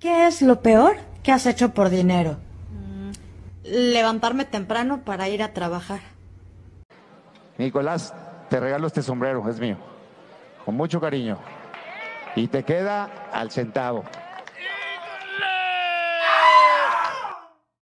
¿Qué es lo peor que has hecho por dinero? Mm, levantarme temprano para ir a trabajar. Nicolás, te regalo este sombrero, es mío, con mucho cariño. Y te queda al centavo.